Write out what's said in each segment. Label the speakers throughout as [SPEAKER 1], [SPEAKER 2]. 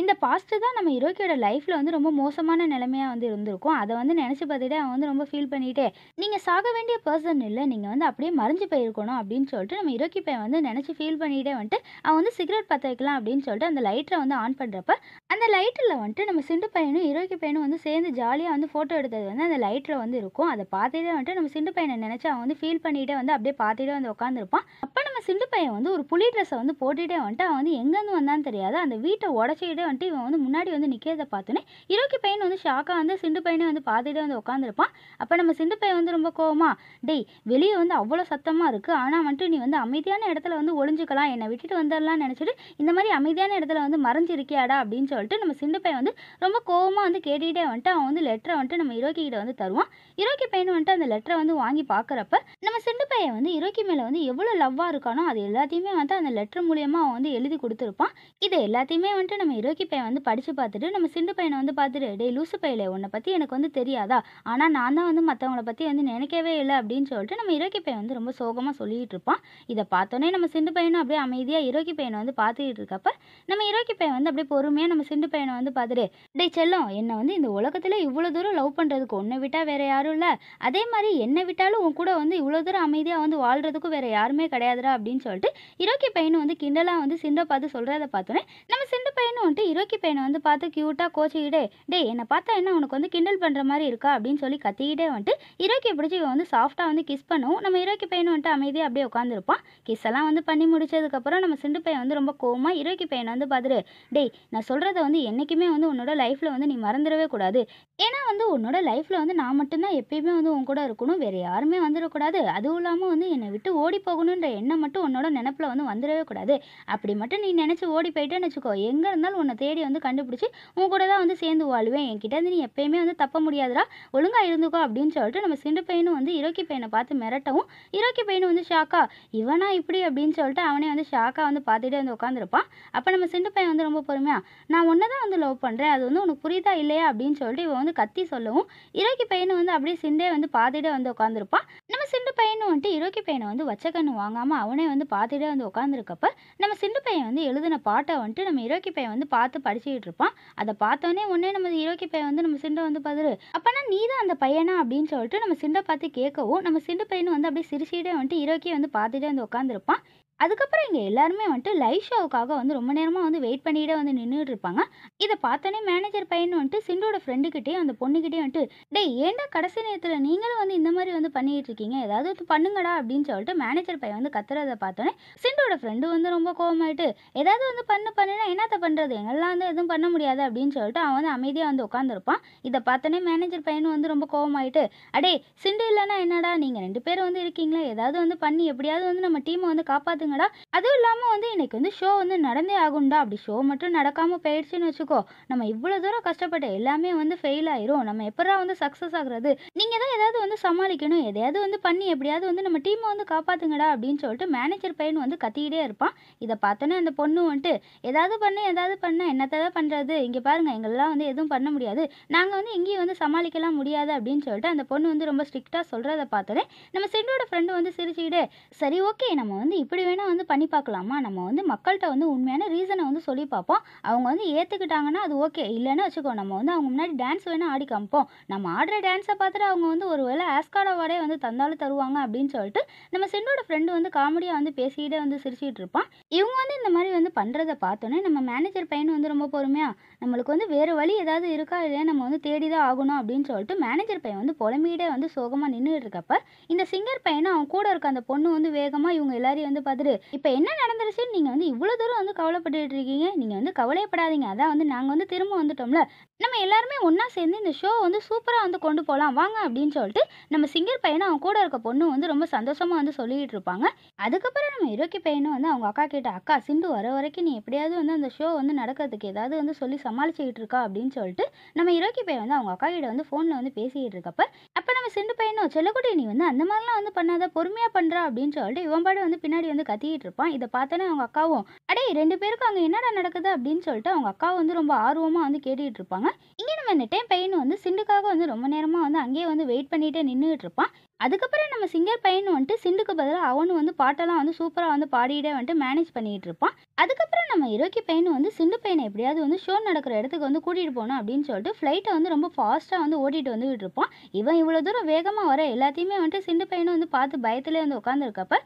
[SPEAKER 1] இந்த பாஸ்ட்டு தான் நம்ம ஹீரோக்கியோட லைஃப்பில் வந்து ரொம்ப மோசமான நிலைமையாக வந்து இருந்திருக்கும் அதை வந்து நினச்சி பார்த்துட்டு அவன் வந்து ரொம்ப ஃபீல் பண்ணிகிட்டே நீங்கள் சாக வேண்டிய பர்சன் இல்லை நீங்கள் வந்து அப்படியே மறைஞ்சு போயிருக்கணும் அப்படின்னு சொல்லிட்டு நம்ம ஹீரோக்கி பையன் வந்து நினச்சி ஃபீல் பண்ணிகிட்டே வந்துட்டு அவன் வந்து சிகரெட் பற்ற வைக்கலாம் அப்படின்னு சொல்லிட்டு அந்த லைட்டரை வந்து ஆன் பண்ணுறப்ப அந்த லைட்டில் வந்துட்டு நம்ம சிண்டு பையனும் ஹீரோக்கி பையனும் வந்து சேர்ந்து ஜாலியாக வந்து ஃபோட்டோ எடுத்தது வந்து அந்த லைட்டில் வந்து இருக்கும் அதை பார்த்துட்டே வந்துட்டு நம்ம சிண்டு பையனை நினச்சி அவன் வந்து ஃபீல் பண்ணிகிட்டே வந்து அப்படியே பார்த்துட்டே வந்து உட்காந்துருப்பான் அப்போ நம்ம சிண்டு பையன் வந்து ஒரு புளி ட்ரெஸ்ஸை வந்து போட்டுகிட்டே வந்துட்டு அவன் வந்து எங்கேருந்து வந்தான்னு தெரியாது அந்த வீட்டை உடச்சிக்கிட்டு வந்து வந்துட்டு இவன் வந்து முன்னாடி வந்து நிற்கிறத பார்த்தோன்னே இரோக்கி பையன் வந்து ஷாக்காக வந்து சிண்டு பையனை வந்து பார்த்துட்டே வந்து உட்காந்துருப்பான் அப்போ நம்ம சிண்டு பையன் வந்து ரொம்ப கோவமா டேய் வெளியே வந்து அவ்வளோ சத்தமாக இருக்குது ஆனால் வந்துட்டு நீ வந்து அமைதியான இடத்துல வந்து ஒளிஞ்சுக்கலாம் என்னை விட்டுட்டு வந்துடலாம்னு நினச்சிட்டு இந்த மாதிரி அமைதியான இடத்துல வந்து மறைஞ்சிருக்கியாடா அப்படின்னு சொல்லிட்டு நம்ம சிண்டு பையன் வந்து ரொம்ப கோவமாக வந்து கேட்டுகிட்டே வந்துட்டு அவன் வந்து லெட்டரை வந்துட்டு நம்ம இரோக்கி கிட்ட வந்து தருவான் இரோக்கி பையன் வந்துட்டு அந்த லெட்டரை வந்து வாங்கி பார்க்குறப்ப நம்ம சிண்டு பையன் வந்து இரோக்கி மேலே வந்து எவ்வளோ லவ்வாக இருக்கானோ அது எல்லாத்தையுமே வந்துட்டு அந்த லெட்டர் மூலியமாக அவன் வந்து எழுதி கொடுத்துருப்பான் இது எல்லாத்தையுமே வந்துட்டு நம்ம இரு யோகி பையன் வந்து படித்து பார்த்துட்டு நம்ம சிண்டு பையனை வந்து பார்த்துட்டு டே லூசு பையிலே உன்னை பற்றி எனக்கு வந்து தெரியாதா ஆனால் நான் தான் வந்து மற்றவங்கள பற்றி வந்து நினைக்கவே இல்லை அப்படின்னு சொல்லிட்டு நம்ம இரோக்கி பையன் வந்து ரொம்ப சோகமாக சொல்லிட்டு இருப்பான் இதை பார்த்தோன்னே நம்ம சிண்டு பையனும் அப்படியே அமைதியாக இரோக்கி பையனை வந்து பார்த்துக்கிட்டு இருக்கப்ப நம்ம இரோக்கி பையன் வந்து அப்படியே பொறுமையாக நம்ம சிண்டு பையனை வந்து பார்த்துட்டு டே செல்லம் என்னை வந்து இந்த உலகத்தில் இவ்வளோ தூரம் லவ் பண்ணுறதுக்கு ஒன்றை விட்டால் வேறு யாரும் இல்லை அதே மாதிரி என்னை விட்டாலும் உன் கூட வந்து இவ்வளோ தூரம் அமைதியாக வந்து வாழ்றதுக்கும் வேற யாருமே கிடையாதுடா அப்படின்னு சொல்லிட்டு இரோக்கி பையனும் வந்து கிண்டலாக வந்து சிண்டை பார்த்து சொல்கிறத பார்த்தோன்னே நம்ம சிண்டு பையனும் வந்துட்டு வந்து இரோக்கி பையனை வந்து பார்த்து க்யூட்டாக கோச்சிக்கிட்டே டே என்னை பார்த்தா என்ன உனக்கு வந்து கிண்டல் பண்ணுற மாதிரி இருக்கா அப்படின்னு சொல்லி கத்திக்கிட்டே வந்துட்டு இரோக்கியை பிடிச்சி இவன் வந்து சாஃப்டாக வந்து கிஸ் பண்ணுவோம் நம்ம இரோக்கி பையனை வந்துட்டு அமைதியாக அப்படியே உட்காந்துருப்பான் கிஸ் எல்லாம் வந்து பண்ணி முடிச்சதுக்கப்புறம் நம்ம சிண்டு பையன் வந்து ரொம்ப கோவமாக இரோக்கி பையனை வந்து பார்த்துரு டேய் நான் சொல்கிறத வந்து என்றைக்குமே வந்து உன்னோட லைஃப்பில் வந்து நீ மறந்துடவே கூடாது ஏன்னா வந்து உன்னோட லைஃப்பில் வந்து நான் மட்டும்தான் எப்பயுமே வந்து உன் கூட இருக்கணும் வேறு யாருமே வந்துடக்கூடாது அதுவும் இல்லாமல் வந்து என்னை விட்டு ஓடி போகணுன்ற எண்ணம் மட்டும் உன்னோட நினப்பில் வந்து வந்துடவே கூடாது அப்படி மட்டும் நீ நினச்சி ஓடி போயிட்டேன்னு வச்சுக்கோ எங்கே இருந்தாலும் உன்னை உன்னை தேடி வந்து கண்டுபிடிச்சி உன் கூட தான் வந்து சேர்ந்து வாழ்வேன் என்கிட்ட வந்து நீ எப்பயுமே வந்து தப்ப முடியாதுடா ஒழுங்காக இருந்துக்கோ அப்படின்னு சொல்லிட்டு நம்ம சிண்டு பையனும் வந்து இரோக்கி பையனை பார்த்து மிரட்டவும் இரோக்கி பையனும் வந்து ஷாக்கா இவனா இப்படி அப்படின்னு சொல்லிட்டு அவனே வந்து ஷாக்காக வந்து பார்த்துட்டே வந்து உட்காந்துருப்பான் அப்போ நம்ம சிண்டு பையன் வந்து ரொம்ப பொறுமையா நான் ஒன்று தான் வந்து லவ் பண்ணுறேன் அது வந்து உனக்கு புரியுதா இல்லையா அப்படின்னு சொல்லிட்டு இவன் வந்து கத்தி சொல்லவும் இரோக்கி பையனை வந்து அப்படியே சிண்டே வந்து பார்த்துட்டே வந்து உட்காந்துருப்பான் சிண்டு பையனும் வந்துட்டு இரோக்கி பையனை வந்து வச்ச கண்ணு வாங்காமல் அவனே வந்து பார்த்துட்டே வந்து உட்காந்துருக்கப்ப நம்ம சிண்டு பையன் வந்து எழுதின பாட்டை வந்துட்டு நம்ம இரோக்கி பையன் வந்து பார்த்து படிச்சுக்கிட்டு இருப்பான் அதை பார்த்தோன்னே ஒன்னே நம்ம இரோக்கி பையன் வந்து நம்ம சிண்டை வந்து பதிரு அப்பனா நீ தான் அந்த பையனா அப்படின்னு சொல்லிட்டு நம்ம சிண்டை பார்த்து கேட்கவும் நம்ம சிண்டு பையனும் வந்து அப்படியே சிரிச்சுட்டே வந்துட்டு இரோக்கியை வந்து பார்த்துட்டே வந்து உட்காந்துருப்பான் அதுக்கப்புறம் இங்கே எல்லாருமே வந்துட்டு லைவ் ஷோவுக்காக வந்து ரொம்ப நேரமாக வந்து வெயிட் பண்ணிகிட்டே வந்து நின்றுட்டு இருப்பாங்க இதை பார்த்தோன்னே மேனேஜர் பையன் வந்துட்டு சிண்டோட ஃப்ரெண்டுக்கிட்டே அந்த பொண்ணுக்கிட்டே வந்துட்டு டே ஏண்டா கடைசி நேரத்தில் நீங்களும் வந்து இந்த மாதிரி வந்து பண்ணிகிட்டு இருக்கீங்க ஏதாவது பண்ணுங்கடா அப்படின்னு சொல்லிட்டு மேனேஜர் பையன் வந்து கத்துறதை பார்த்தோன்னே சிண்டோட ஃப்ரெண்டு வந்து ரொம்ப கோவமாயிட்டு ஏதாவது வந்து பண்ணு பண்ணுனா என்னத்த பண்ணுறது எங்கெல்லாம் வந்து எதுவும் பண்ண முடியாது அப்படின்னு சொல்லிட்டு அவன் வந்து அமைதியாக வந்து உட்காந்துருப்பான் இதை பார்த்தோன்னே மேனேஜர் பையனும் வந்து ரொம்ப கோவமாயிட்டு அடே சிண்டு இல்லைன்னா என்னடா நீங்கள் ரெண்டு பேரும் வந்து இருக்கீங்களா ஏதாவது வந்து பண்ணி எப்படியாவது வந்து நம்ம டீமை வந்து காப்பாற்றுங்க வச்சுக்கோங்கடா அதுவும் இல்லாமல் வந்து இன்றைக்கி வந்து ஷோ வந்து நடந்தே ஆகும்டா அப்படி ஷோ மட்டும் நடக்காமல் போயிடுச்சுன்னு வச்சுக்கோ நம்ம இவ்வளோ தூரம் கஷ்டப்பட்டு எல்லாமே வந்து ஃபெயில் ஆயிரும் நம்ம எப்படா வந்து சக்ஸஸ் ஆகுறது நீங்கள் தான் ஏதாவது வந்து சமாளிக்கணும் எதையாவது வந்து பண்ணி எப்படியாவது வந்து நம்ம டீமை வந்து காப்பாற்றுங்கடா அப்படின்னு சொல்லிட்டு மேனேஜர் பையன் வந்து கத்திக்கிட்டே இருப்பான் இதை பார்த்தோன்னே அந்த பொண்ணு வந்துட்டு ஏதாவது பண்ண ஏதாவது பண்ண என்னத்தை பண்ணுறது இங்கே பாருங்கள் எங்களெல்லாம் வந்து எதுவும் பண்ண முடியாது நாங்கள் வந்து எங்கேயும் வந்து சமாளிக்கலாம் முடியாது அப்படின்னு சொல்லிட்டு அந்த பொண்ணு வந்து ரொம்ப ஸ்ட்ரிக்டாக சொல்கிறத பார்த்தோன்னே நம்ம சென்னோட ஃப்ரெண்டு வந்து சிரிச்சுக்கிட்டு சரி ஓகே நம்ம வந்து இப்படி வேணால் வேணால் வந்து பண்ணி பார்க்கலாமா நம்ம வந்து மக்கள்கிட்ட வந்து உண்மையான ரீசனை வந்து சொல்லி பார்ப்போம் அவங்க வந்து ஏற்றுக்கிட்டாங்கன்னா அது ஓகே இல்லைன்னு வச்சுக்கோ நம்ம வந்து அவங்க முன்னாடி டான்ஸ் வேணால் ஆடி காமிப்போம் நம்ம ஆடுற டான்ஸை பார்த்துட்டு அவங்க வந்து ஒரு வேலை ஆஸ்கார்ட் அவார்டே வந்து தந்தாலும் தருவாங்க அப்படின்னு சொல்லிட்டு நம்ம சென்னோட ஃப்ரெண்டு வந்து காமெடியாக வந்து பேசிக்கிட்டே வந்து சிரிச்சிட்டு இருப்பான் இவங்க வந்து இந்த மாதிரி வந்து பண்ணுறதை பார்த்தோன்னே நம்ம மேனேஜர் பையன் வந்து ரொம்ப பொறுமையாக நம்மளுக்கு வந்து வேறு வழி ஏதாவது இருக்கா இல்லையா நம்ம வந்து தேடி தான் ஆகணும் அப்படின்னு சொல்லிட்டு மேனேஜர் பையன் வந்து புலம்பிகிட்டே வந்து சோகமாக நின்றுட்டு இருக்கப்ப இந்த சிங்கர் பையனும் அவன் கூட இருக்க அந்த பொண்ணு வந்து வேகமாக இவங்க எல்லாரையும் வந்து பார்த்துட்டு இப்போ என்ன நடந்துருச்சுன்னு நீங்கள் வந்து இவ்வளோ தூரம் வந்து கவலைப்பட்டுட்டு இருக்கீங்க நீங்கள் வந்து கவலையப்படாதீங்க அதான் வந்து நாங்கள் வந்து திரும்ப வந்துட்டோம்ல நம்ம எல்லாருமே ஒன்றா சேர்ந்து இந்த ஷோ வந்து சூப்பராக வந்து கொண்டு போகலாம் வாங்க அப்படின்னு சொல்லிட்டு நம்ம சிங்கர் பையனை அவங்க கூட இருக்க பொண்ணு வந்து ரொம்ப சந்தோஷமாக வந்து சொல்லிக்கிட்டு இருப்பாங்க அதுக்கப்புறம் நம்ம இரோக்கி பையனும் வந்து அவங்க அக்கா கிட்ட அக்கா சிந்து வர வரைக்கும் நீ எப்படியாவது வந்து அந்த ஷோ வந்து நடக்கிறதுக்கு ஏதாவது வந்து சொல்லி சமாளிச்சுக்கிட்டு இருக்கா அப்படின்னு சொல்லிட்டு நம்ம இரோக்கி பையன் வந்து அவங்க அக்கா கிட்ட வந்து ஃபோனில் வந்து பேசிக்கிட்டு இருக்கப்ப அப்போ நம்ம சிந்து பையனும் செல்லக்குட்டி நீ வந்து அந்த மாதிரிலாம் வந்து பண்ணாத பொறுமையாக பண்ணுறா அப்படின்னு சொல்லிட்டு இவன் பாடு வந்து பின்னாடி வந்து கத்திட்டு இருப்பான் இதை பார்த்தோன்னே அவங்க அக்காவும் அடே ரெண்டு பேருக்கும் அங்கே என்னடா நடக்குது அப்படின்னு சொல்லிட்டு அவங்க அக்கா வந்து ரொம்ப ஆர்வமாக வந்து கேட்டுக்கிட்டு இருப்பாங்க இங்கே நம்ம இந்த டைம் பையன் வந்து சிண்டுக்காக வந்து ரொம்ப நேரமாக வந்து அங்கேயே வந்து வெயிட் பண்ணிகிட்டே நின்றுட்டு இருப்பான் அதுக்கப்புறம் நம்ம சிங்கர் பையன் வந்துட்டு சிண்டுக்கு பதிலாக அவனு வந்து பாட்டெல்லாம் வந்து சூப்பராக வந்து பாடிட்டே வந்துட்டு மேனேஜ் பண்ணிட்டு இருப்பான் அதுக்கப்புறம் நம்ம இரோக்கி பையன் வந்து சிண்டு பையனை எப்படியாவது வந்து ஷோ நடக்கிற இடத்துக்கு வந்து கூட்டிகிட்டு போகணும் அப்படின்னு சொல்லிட்டு ஃப்ளைட்டை வந்து ரொம்ப ஃபாஸ்ட்டாக வந்து ஓட்டிட்டு வந்துகிட்டு இருப்பான் இவன் இவ்வளோ தூரம் வேகமாக வர எல்லாத்தையுமே வந்துட்டு சிண்டு பையனை வந்து பார்த்து பயத்துலேயே வந்து உட்காந்துருக்கப்ப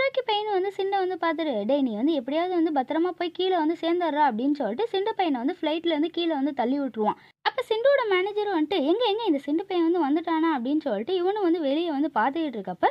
[SPEAKER 1] ஹீரோக்கு பையனை வந்து சிண்டை வந்து பார்த்துட்டு டே நீ வந்து எப்படியாவது வந்து பத்திரமா போய் கீழே வந்து சேர்ந்துடுறா அப்படின்னு சொல்லிட்டு சிண்டு பையனை வந்து இருந்து கீழே வந்து தள்ளி விட்டுருவான் அப்போ சிண்டோட மேனேஜர் வந்துட்டு எங்கே எங்கே இந்த சிண்டு பையன் வந்து வந்துட்டானா அப்படின்னு சொல்லிட்டு இவனும் வந்து வெளியே வந்து பார்த்துக்கிட்டு இருக்கப்ப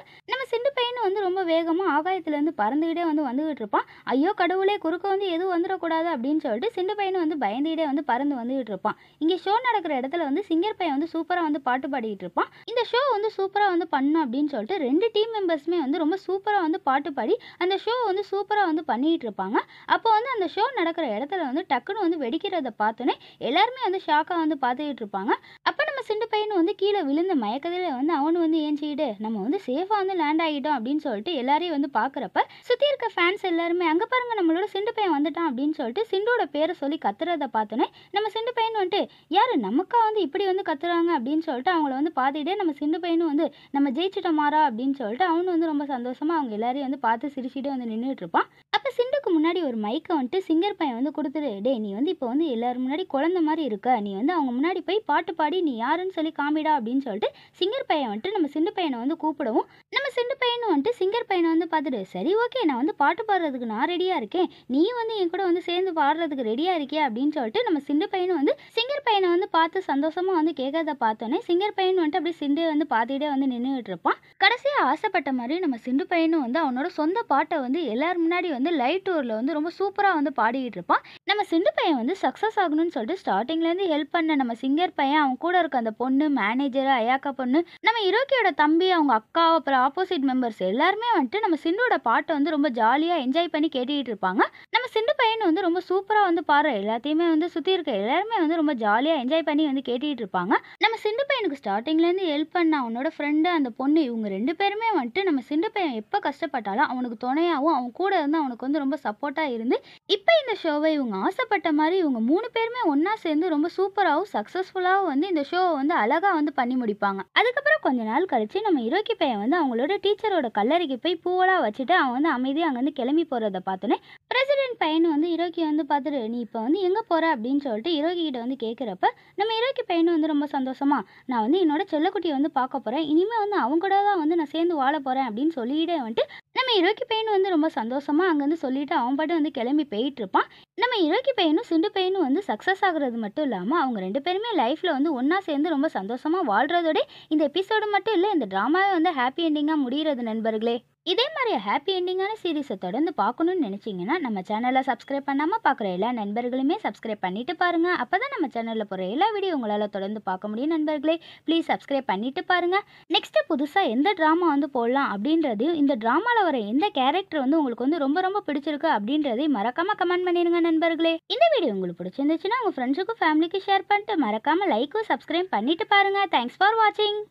[SPEAKER 1] சிண்டு பையன் வந்து ரொம்ப வேகமாக ஆகாயத்துலேருந்து பறந்துக்கிட்டே வந்து வந்துகிட்டு இருப்பான் ஐயோ கடவுளே குறுக்க வந்து எதுவும் வந்துடக்கூடாது அப்படின்னு சொல்லிட்டு சிண்டு பையன் வந்து பயந்துகிட்டே வந்து பறந்து வந்துகிட்டு இருப்பான் இங்கே ஷோ நடக்கிற இடத்துல வந்து சிங்கர் பையன் வந்து சூப்பராக வந்து பாட்டு பாடிக்கிட்டு இருப்பான் இந்த ஷோ வந்து சூப்பராக வந்து பண்ணும் அப்படின்னு சொல்லிட்டு ரெண்டு டீம் மெம்பர்ஸுமே வந்து ரொம்ப சூப்பராக வந்து பாட்டு பாடி அந்த ஷோ வந்து சூப்பராக வந்து பண்ணிகிட்டு இருப்பாங்க அப்போ வந்து அந்த ஷோ நடக்கிற இடத்துல வந்து டக்குன்னு வந்து வெடிக்கிறத பார்த்தோன்னே எல்லாருமே வந்து ஷாக்காக வந்து பார்த்துக்கிட்டு இருப்பாங்க அப்போ நம்ம சிண்டு பையன் வந்து கீழே விழுந்த மயக்கத்தில் வந்து அவனு வந்து ஏஞ்சிக்கிட்டு நம்ம வந்து சேஃபாக வந்து லேண்ட் கிராண்ட் ஆகிட்டோம் அப்படின்னு சொல்லிட்டு எல்லாரையும் வந்து பார்க்குறப்ப சுற்றி இருக்க ஃபேன்ஸ் எல்லாருமே அங்கே பாருங்க நம்மளோட சிண்டு பையன் வந்துட்டான் அப்படின்னு சொல்லிட்டு சிண்டோட பேரை சொல்லி கத்துறத பார்த்தோன்னே நம்ம சிண்டு பையன் வந்துட்டு யார் நமக்கா வந்து இப்படி வந்து கத்துறாங்க அப்படின்னு சொல்லிட்டு அவங்கள வந்து பார்த்துட்டே நம்ம சிண்டு பையனும் வந்து நம்ம ஜெயிச்சிட்டோமாரா அப்படின்னு சொல்லிட்டு அவனு வந்து ரொம்ப சந்தோஷமாக அவங்க எல்லாரையும் வந்து பார்த்து சிரிச்சுட்டு வந்து நின்றுட்டு இருப்பான் அப்போ சிண்டுக்கு முன்னாடி ஒரு மைக்கை வந்துட்டு சிங்கர் பையன் வந்து கொடுத்துரு டே நீ வந்து இப்போ வந்து எல்லாரும் முன்னாடி குழந்த மாதிரி இருக்க நீ வந்து அவங்க முன்னாடி போய் பாட்டு பாடி நீ யாருன்னு சொல்லி காமிடா அப்படின்னு சொல்லிட்டு சிங்கர் பையன் வந்துட்டு நம்ம சிண்டு பையனை வந்து கூப்பிடவும் நம்ம சிண்டு ரெண்டு பையனும் வந்துட்டு சிங்கர் பையனை வந்து பார்த்துட்டு சரி ஓகே நான் வந்து பாட்டு பாடுறதுக்கு நான் ரெடியாக இருக்கேன் நீ வந்து என் கூட வந்து சேர்ந்து பாடுறதுக்கு ரெடியாக இருக்கே அப்படின்னு சொல்லிட்டு நம்ம சிண்டு பையனும் வந்து சிங்கர் பையனை வந்து பார்த்து சந்தோஷமாக வந்து கேட்கறத பார்த்தோன்னே சிங்கர் பையன் வந்துட்டு அப்படியே சிண்டு வந்து பார்த்துக்கிட்டே வந்து நின்றுகிட்டு இருப்பான் கடைசியாக ஆசைப்பட்ட மாதிரி நம்ம சிண்டு பையனும் வந்து அவனோட சொந்த பாட்டை வந்து எல்லாரும் முன்னாடி வந்து லைவ் டூரில் வந்து ரொம்ப சூப்பராக வந்து பாடிக்கிட்டு இருப்பான் நம்ம சிண்டு பையன் வந்து சக்ஸஸ் ஆகணும்னு சொல்லிட்டு ஸ்டார்டிங்லேருந்து ஹெல்ப் பண்ண நம்ம சிங்கர் பையன் அவன் கூட இருக்க அந்த பொண்ணு மேனேஜர் அயாக்கா பொண்ணு நம்ம இரோக்கியோட தம்பி அவங்க அக்கா அப்புறம் ஆப்போசிட் ஆப்போசிட் மெம்பர்ஸ் எல்லாருமே வந்துட்டு நம்ம சிண்டோட பாட்டை வந்து ரொம்ப ஜாலியாக என்ஜாய் பண்ணி கேட்டுக்கிட்டு இருப்பாங்க நம்ம சிண்டு பையன் வந்து ரொம்ப சூப்பராக வந்து பாடுற எல்லாத்தையுமே வந்து சுற்றி இருக்க எல்லாருமே வந்து ரொம்ப ஜாலியாக என்ஜாய் பண்ணி வந்து கேட்டுக்கிட்டு இருப்பாங்க நம்ம சிண்டு பையனுக்கு ஸ்டார்டிங்லேருந்து ஹெல்ப் பண்ண அவனோட ஃப்ரெண்டு அந்த பொண்ணு இவங்க ரெண்டு பேருமே வந்துட்டு நம்ம சிண்டு பையன் எப்போ கஷ்டப்பட்டாலும் அவனுக்கு துணையாகவும் அவன் கூட இருந்து அவனுக்கு வந்து ரொம்ப சப்போர்ட்டாக இருந்து இப்போ இந்த ஷோவை இவங்க ஆசைப்பட்ட மாதிரி இவங்க மூணு பேருமே ஒன்றா சேர்ந்து ரொம்ப சூப்பராகவும் சக்ஸஸ்ஃபுல்லாகவும் வந்து இந்த ஷோவை வந்து அழகாக வந்து பண்ணி முடிப்பாங்க அதுக்கப்புறம் கொஞ்ச நாள் கழிச்சு நம்ம இரோக்கி பையன் வந்து அவங்களோட டீச்சரோட கல்லறைக்கு போய் பூவெல்லாம் வச்சுட்டு அவன் வந்து அமைதியாக அங்கேருந்து கிளம்பி போகிறத பார்த்தோன்னே பிரசிடென்ட் பையன் வந்து இரோக்கி வந்து பார்த்துட்டு நீ இப்போ வந்து எங்கே போகிற அப்படின்னு சொல்லிட்டு இரோக்கி கிட்ட வந்து கேட்குறப்ப நம்ம இரோக்கி பையன் வந்து ரொம்ப சந்தோஷமா நான் வந்து என்னோட செல்லக்குட்டியை வந்து பார்க்க போகிறேன் இனிமேல் வந்து அவங்க கூட தான் வந்து நான் சேர்ந்து வாழ போகிறேன் அப்படின்னு சொல்லிட்டு வந்துட்டு நம்ம இரோக்கி பையன் வந்து ரொம்ப சந்தோஷமாக அங்கேருந்து சொல்லிவிட்டு அவன் பாட்டு வந்து கிளம்பி போயிட்டு இருப்பான் நம்ம இரோக்கி பையனும் சிண்டு பையனும் வந்து சக்ஸஸ் ஆகுறது மட்டும் இல்லாமல் அவங்க ரெண்டு பேருமே லைஃப்பில் வந்து ஒன்றா சேர்ந்து ரொம்ப சந்தோஷமாக வாழ்கிறதோட இந்த எபிசோடு மட்டும் இல்லை இந்த ட்ராமாவே வந்து ஹாப்பி எண்டிங்காக முடிகிறது நண்பர்களே இதே மாதிரி ஹாப்பி எண்டிங்கான சீரீஸை தொடர்ந்து பார்க்கணும்னு நினச்சிங்கன்னா நம்ம சேனலை சப்ஸ்கிரைப் பண்ணாமல் பார்க்குற எல்லா நண்பர்களுமே சப்ஸ்கிரைப் பண்ணிட்டு பாருங்கள் அப்போ தான் நம்ம சேனலில் போகிற எல்லா வீடியோ உங்களால் தொடர்ந்து பார்க்க முடியும் நண்பர்களே ப்ளீஸ் சப்ஸ்கிரைப் பண்ணிவிட்டு பாருங்கள் நெக்ஸ்ட்டு புதுசாக எந்த ட்ராமா வந்து போடலாம் அப்படின்றதையும் இந்த ட்ராமாவில் வர எந்த கேரக்டர் வந்து உங்களுக்கு வந்து ரொம்ப ரொம்ப பிடிச்சிருக்கு அப்படின்றதையும் மறக்காமல் கமெண்ட் பண்ணிடுங்க நண்பர்களே இந்த வீடியோ உங்களுக்கு பிடிச்சிருந்துச்சுன்னா உங்கள் ஃப்ரெண்ட்ஸுக்கும் ஃபேமிலிக்கு ஷேர் பண்ணிட்டு மறக்காமல் லைக்கும் சப்ஸ்கிரைப் பண்ணிட்டு பாருங்கள் தேங்க்ஸ் ஃபார் வாட்சிங்